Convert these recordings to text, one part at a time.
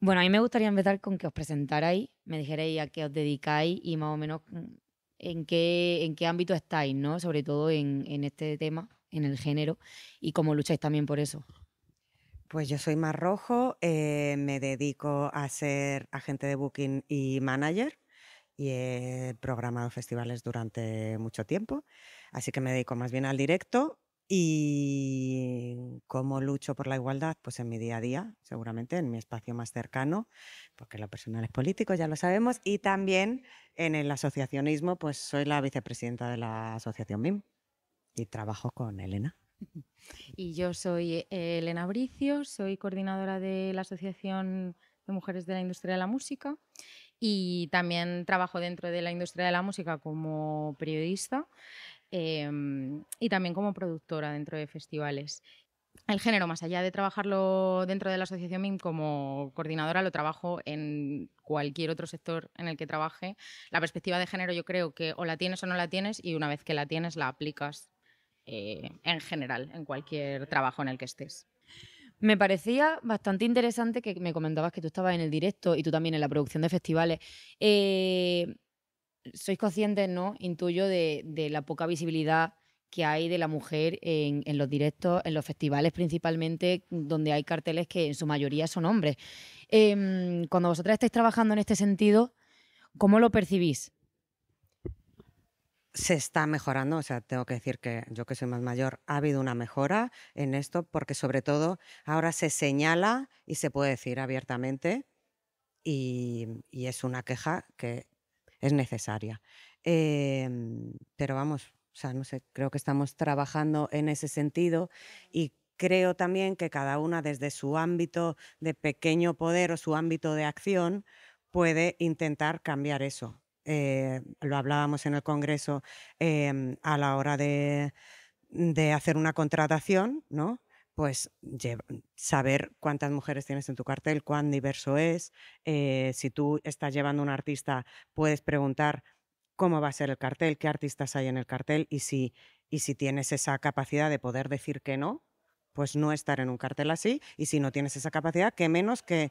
Bueno, a mí me gustaría empezar con que os presentarais, me dijerais a qué os dedicáis y más o menos mm, en qué, en qué ámbito estáis, ¿no? Sobre todo en, este tema, en el género, y cómo lucháis también por eso. Pues yo soy Mar Rojo, eh, me dedico a ser agente de booking y manager y he programado festivales durante mucho tiempo, así que me dedico más bien al directo y cómo lucho por la igualdad, pues en mi día a día, seguramente en mi espacio más cercano, porque lo personal es político, ya lo sabemos, y también en el asociacionismo, pues soy la vicepresidenta de la asociación MIM y trabajo con Elena. Y yo soy eh, Elena Bricio, soy coordinadora de la Asociación de Mujeres de la Industria de la Música y también trabajo dentro de la industria de la música como periodista. Em, y también como productora dentro de festivales. El género, más allá de trabajarlo dentro de la asociación MIM como coordinadora, lo trabajo en cualquier otro sector en el que trabaje. La perspectiva de género yo creo que o la tienes o no la tienes y una vez que la tienes la aplicas eh, en general en cualquier trabajo en el que estés. Me parecía bastante interesante que me comentabas que tú estabas en el directo y tú también en la producción de festivales. Eh, sois conscientes, ¿no? Intuyo de, la poca visibilidad que hay de la mujer en, los directos, en los festivales principalmente, donde hay carteles que en su mayoría son hombres. Em, cuando vosotras estáis trabajando en este sentido, ¿cómo lo percibís? se está mejorando, o sea, tengo que decir que yo que soy más mayor, ha habido una mejora en esto porque sobre todo ahora se señala y se puede decir abiertamente y es una queja que es necesaria. Em, pero vamos, sea, no sé, creo que estamos trabajando en ese sentido y creo también que cada una desde su ámbito de pequeño poder o su ámbito de acción puede intentar cambiar eso. Eh, lo hablábamos en el Congreso em, a la hora de, de hacer una contratación, ¿no? pues saber cuántas mujeres tienes en tu cartel, cuán diverso es. Eh, si tú estás llevando un artista, puedes preguntar cómo va a ser el cartel, qué artistas hay en el cartel y si, y si tienes esa capacidad de poder decir que no, pues no estar en un cartel así y si no tienes esa capacidad, que menos que,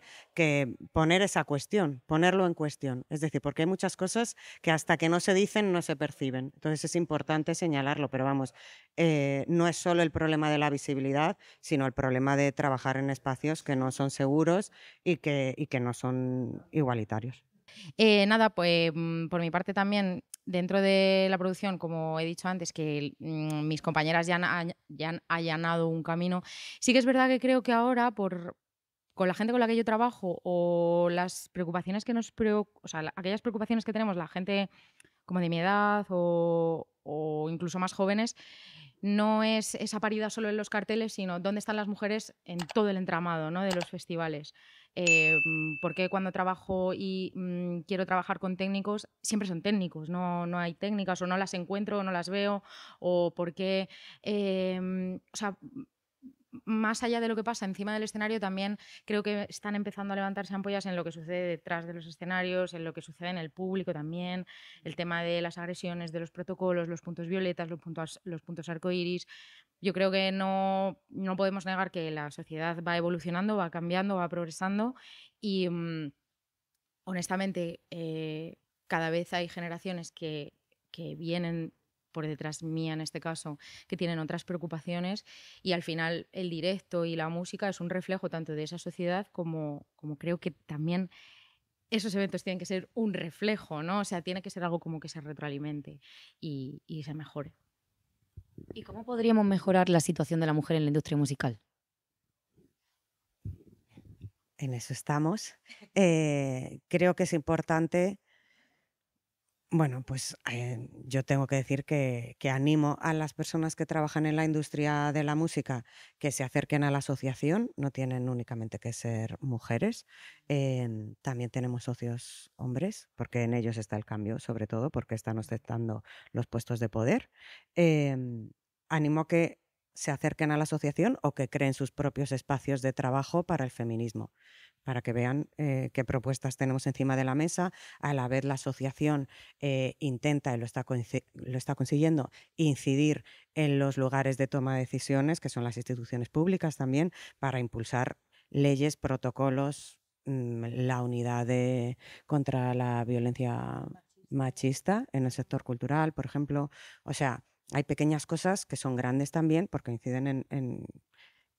poner esa cuestión, ponerlo en cuestión. Es decir, porque hay muchas cosas que hasta que no se dicen no se perciben. Entonces es importante señalarlo, pero vamos, eh, no es solo el problema de la visibilidad, sino el problema de trabajar en espacios que no son seguros y que, que no son igualitarios. Eh, nada, pues mm, por mi parte también dentro de la producción, como he dicho antes, que mm, mis compañeras ya han, ya han allanado un camino, sí que es verdad que creo que ahora, por, con la gente con la que yo trabajo o las preocupaciones que nos aquellas preocupaciones que tenemos la gente como de mi edad o, incluso más jóvenes, no es esa paridad solo en los carteles, sino dónde están las mujeres en todo el entramado ¿no? de los festivales eh, mm, porque cuando trabajo y mm, quiero trabajar con técnicos, siempre son técnicos, no, no hay técnicas o no las encuentro o no las veo, o porque, eh, mm, más allá de lo que pasa encima del escenario, también creo que están empezando a levantarse ampollas en lo que sucede detrás de los escenarios, en lo que sucede en el público también, el tema de las agresiones, de los protocolos, los puntos violetas, los puntos, los puntos yo creo que no, no podemos negar que la sociedad va evolucionando, va cambiando, va progresando y mm, honestamente eh, cada vez hay generaciones que, que vienen por detrás mía en este caso, que tienen otras preocupaciones y al final el directo y la música es un reflejo tanto de esa sociedad como, como creo que también esos eventos tienen que ser un reflejo, ¿no? O sea, tiene que ser algo como que se retroalimente y, y se mejore. ¿Y cómo podríamos mejorar la situación de la mujer en la industria musical? En eso estamos. Eh, creo que es importante bueno, pues eh, yo tengo que decir que, animo a las personas que trabajan en la industria de la música que se acerquen a la asociación, no tienen únicamente que ser mujeres, em, también tenemos socios hombres, porque en ellos está el cambio, sobre todo porque están ostentando los puestos de poder. Em, animo a que se acerquen a la asociación o que creen sus propios espacios de trabajo para el feminismo, para que vean eh, qué propuestas tenemos encima de la mesa. A la vez la asociación eh, intenta y lo está, consiguiendo incidir en los lugares de toma de decisiones, que son las instituciones públicas también, para impulsar leyes, protocolos, mm, la unidad contra la violencia machista en el sector cultural, por ejemplo. O sea, hay pequeñas cosas que son grandes también porque inciden en,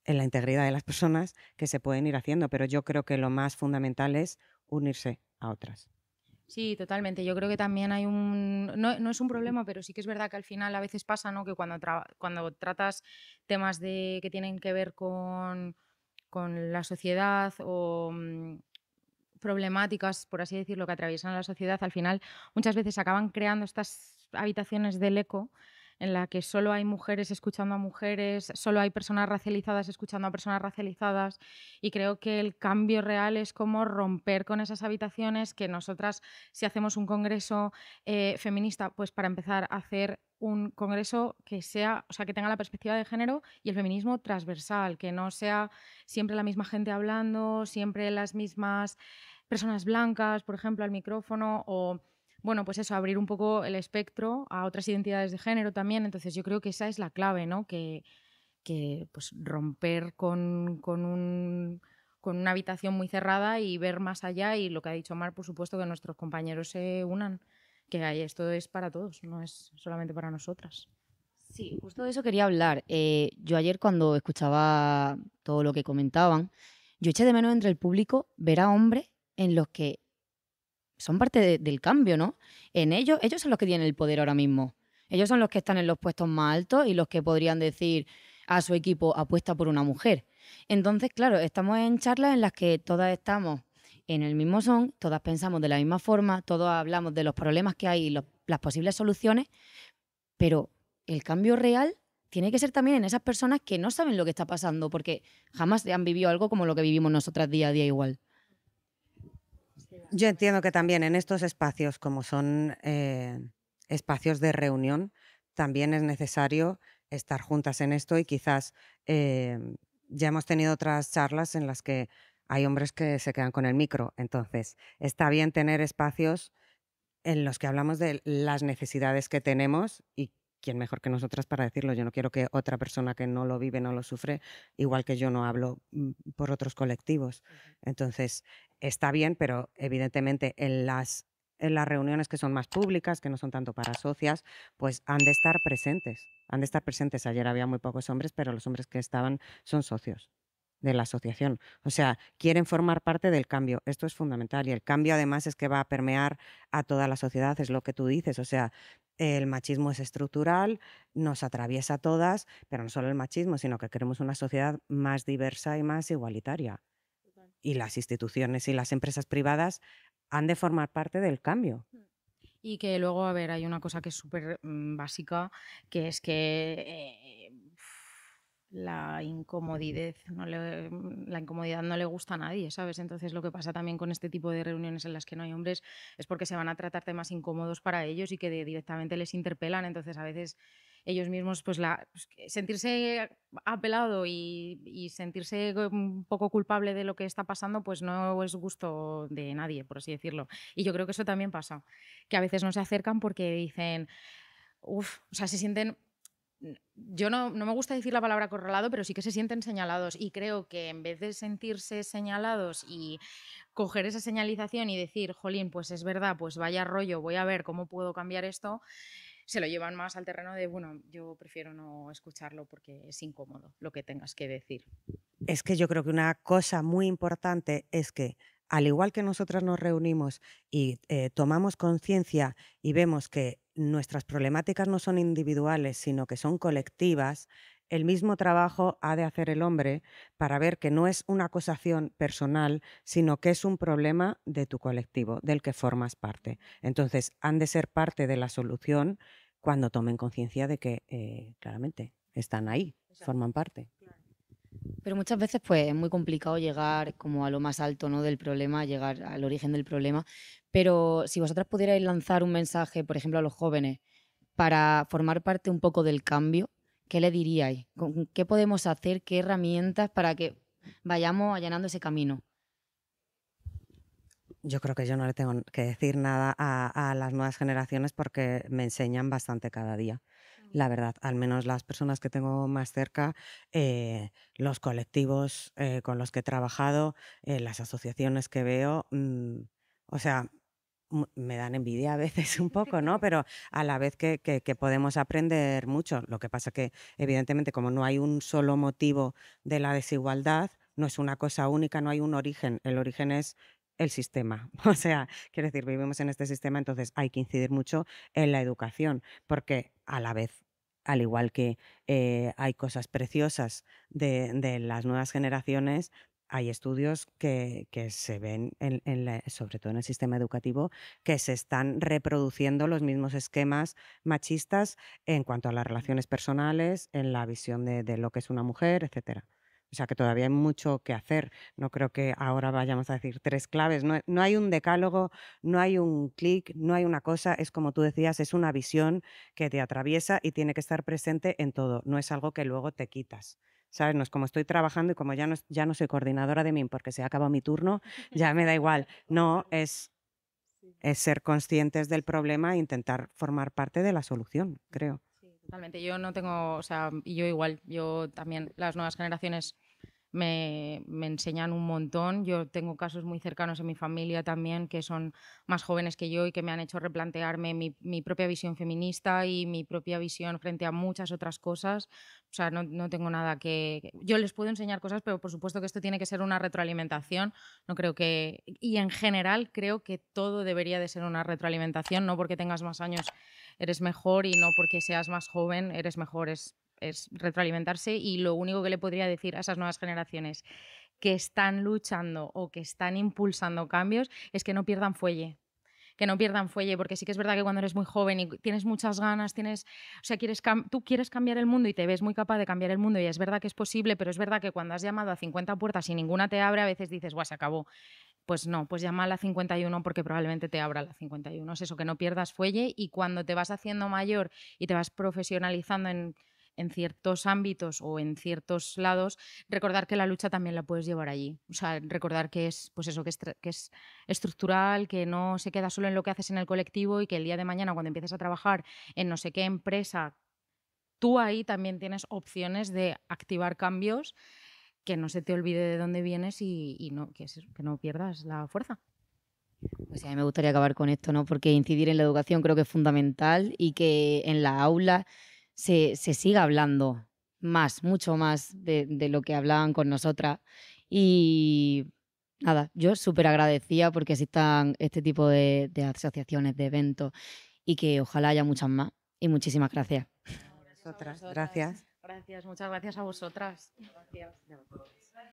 la integridad de las personas que se pueden ir haciendo, pero yo creo que lo más fundamental es unirse a otras. Sí, totalmente. Yo creo que también hay un... No, es un problema, pero sí que es verdad que al final a veces pasa ¿no? que cuando, cuando tratas temas que tienen que ver con, con la sociedad o mm, problemáticas, por así decirlo, que atraviesan la sociedad, al final muchas veces acaban creando estas habitaciones del eco en la que solo hay mujeres escuchando a mujeres, solo hay personas racializadas escuchando a personas racializadas y creo que el cambio real es como romper con esas habitaciones que nosotras, si hacemos un congreso eh, feminista, pues para empezar a hacer un congreso que sea, o sea, que tenga la perspectiva de género y el feminismo transversal, que no sea siempre la misma gente hablando, siempre las mismas personas blancas, por ejemplo, al micrófono o bueno, pues eso, abrir un poco el espectro a otras identidades de género también. Entonces yo creo que esa es la clave, ¿no? Que, que pues romper con, con, un, con una habitación muy cerrada y ver más allá y lo que ha dicho Mar, por supuesto, que nuestros compañeros se unan, que esto es para todos, no es solamente para nosotras. Sí, justo de eso quería hablar. Eh, yo ayer cuando escuchaba todo lo que comentaban, yo eché de menos entre el público ver a hombres en los que son parte del cambio, ¿no? En ellos, ellos son los que tienen el poder ahora mismo. Ellos son los que están en los puestos más altos y los que podrían decir a su equipo apuesta por una mujer. Entonces, claro, estamos en charlas en las que todas estamos en el mismo son, todas pensamos de la misma forma, todos hablamos de los problemas que hay y las posibles soluciones, pero el cambio real tiene que ser también en esas personas que no saben lo que está pasando, porque jamás han vivido algo como lo que vivimos nosotras día a día igual. Yo entiendo que también en estos espacios, como son eh, espacios de reunión, también es necesario estar juntas en esto y quizás eh, ya hemos tenido otras charlas en las que hay hombres que se quedan con el micro. Entonces, está bien tener espacios en los que hablamos de las necesidades que tenemos y quién mejor que nosotras para decirlo. Yo no quiero que otra persona que no lo vive, no lo sufre, igual que yo no hablo mm, por otros colectivos. Entonces, está bien, pero evidentemente en las, en las reuniones que son más públicas, que no son tanto para socias, pues han de estar presentes. Han de estar presentes. Ayer había muy pocos hombres, pero los hombres que estaban son socios de la asociación. O sea, quieren formar parte del cambio. Esto es fundamental. Y el cambio además es que va a permear a toda la sociedad, es lo que tú dices. O sea, el machismo es estructural, nos atraviesa a todas, pero no solo el machismo, sino que queremos una sociedad más diversa y más igualitaria. Y las instituciones y las empresas privadas han de formar parte del cambio. Mm. Y que luego, a ver, hay una cosa que es súper mm, básica, que es que eh, la incomodidad, no le, mm, la incomodidad no le gusta a nadie, ¿sabes? Entonces lo que pasa también con este tipo de reuniones en las que no hay hombres es porque se van a tratar temas incómodos para ellos y que directamente les interpelan, entonces a veces ellos mismos pues, pues sentirse apelado y, y, sentirse un poco culpable de lo que está pasando pues no es gusto de nadie, por así decirlo. Y yo creo que eso también pasa, que a veces no se acercan porque dicen, uff, o sea, se sienten yo no, me gusta decir la palabra correlado, pero sí que se sienten señalados y creo que en vez de sentirse señalados y coger esa señalización y decir, jolín, pues es verdad, pues vaya rollo, voy a ver cómo puedo cambiar esto, se lo llevan más al terreno de, bueno, yo prefiero no escucharlo porque es incómodo lo que tengas que decir. Es que yo creo que una cosa muy importante es que al igual que nosotras nos reunimos y eh, tomamos conciencia y vemos que nuestras problemáticas no son individuales, sino que son colectivas, el mismo trabajo ha de hacer el hombre para ver que no es una acusación personal, sino que es un problema de tu colectivo, del que formas parte. Entonces, han de ser parte de la solución cuando tomen conciencia de que eh, claramente están ahí, forman parte. Pero muchas veces pues es muy complicado llegar como a lo más alto del problema, llegar al origen del problema. Pero si vosotras pudierais lanzar un mensaje, por ejemplo, a los jóvenes para formar parte un poco del cambio, ¿qué le diríais? ¿Qué podemos hacer? ¿Qué herramientas para que vayamos allanando ese camino? Yo creo que yo no le tengo que decir nada a las nuevas generaciones porque me enseñan bastante cada día la verdad, al menos las personas que tengo más cerca, eh, los colectivos eh, con los que he trabajado, eh, las asociaciones que veo, mm, o sea, me dan envidia a veces un poco, ¿no? Pero a la vez que, que, podemos aprender mucho. Lo que pasa que, evidentemente, como no hay un solo motivo de la desigualdad, no es una cosa única, no hay un origen. El origen es el sistema. O sea, quiero decir, vivimos en este sistema, entonces hay que incidir mucho en la educación, porque a la vez al igual que eh, hay cosas preciosas de, las nuevas generaciones, hay estudios que, se ven, en, sobre todo en el sistema educativo, que se están reproduciendo los mismos esquemas machistas en cuanto a las relaciones personales, en la visión de, de lo que es una mujer, etcétera. O sea que todavía hay mucho que hacer. No creo que ahora vayamos a decir tres claves. No, hay un decálogo, no hay un clic, no hay una cosa. Es como tú decías, es una visión que te atraviesa y tiene que estar presente en todo. No es algo que luego te quitas. ¿sabes? como estoy trabajando y como ya no, soy coordinadora de mí porque se acabó mi turno, ya me da igual. No, es, es ser conscientes del problema e intentar formar parte de la solución, creo. Sí, totalmente. Yo no tengo, o sea, y yo igual, yo también, las nuevas generaciones me, enseñan un montón. Yo tengo casos muy cercanos en mi familia también que son más jóvenes que yo y que me han hecho replantearme mi, propia visión feminista y mi propia visión frente a muchas otras cosas. O sea, no, no, tengo nada que... Yo les puedo enseñar cosas, pero por supuesto que esto tiene que ser una retroalimentación. No creo que... Y en general creo que todo debería de ser una retroalimentación, no porque tengas más años eres mejor y no porque seas más joven eres mejor es retroalimentarse y lo único que le podría decir a esas nuevas generaciones que están luchando o que están impulsando cambios es que no pierdan fuelle, que no pierdan fuelle, porque sí que es verdad que cuando eres muy joven y tienes muchas ganas, tienes, o sea, quieres tú quieres cambiar el mundo y te ves muy capaz de cambiar el mundo y es verdad que es posible, pero es verdad que cuando has llamado a 50 puertas y ninguna te abre, a veces dices, guau, se acabó. Pues no, pues llama a la 51 porque probablemente te abra la 51. Es eso, que no pierdas fuelle y cuando te vas haciendo mayor y te vas profesionalizando en en ciertos ámbitos o en ciertos lados, recordar que la lucha también la puedes llevar allí. O sea, recordar que es, pues eso, que es, que es estructural, que no se queda solo en lo que haces en el colectivo y que el día de mañana, cuando empieces a trabajar en no sé qué empresa, tú ahí también tienes opciones de activar cambios que no se te olvide de dónde vienes y, y no, que, que no pierdas la fuerza. Pues a mí me gustaría acabar con esto, ¿no? Porque incidir en la educación creo que es fundamental y que en la aula se, se siga hablando más, mucho más de, lo que hablaban con nosotras. Y nada, yo súper agradecía porque existan este tipo de, asociaciones, de eventos y que ojalá haya muchas más. Y muchísimas gracias. Gracias. Gracias. Gracias, muchas gracias a vosotras. Gracias.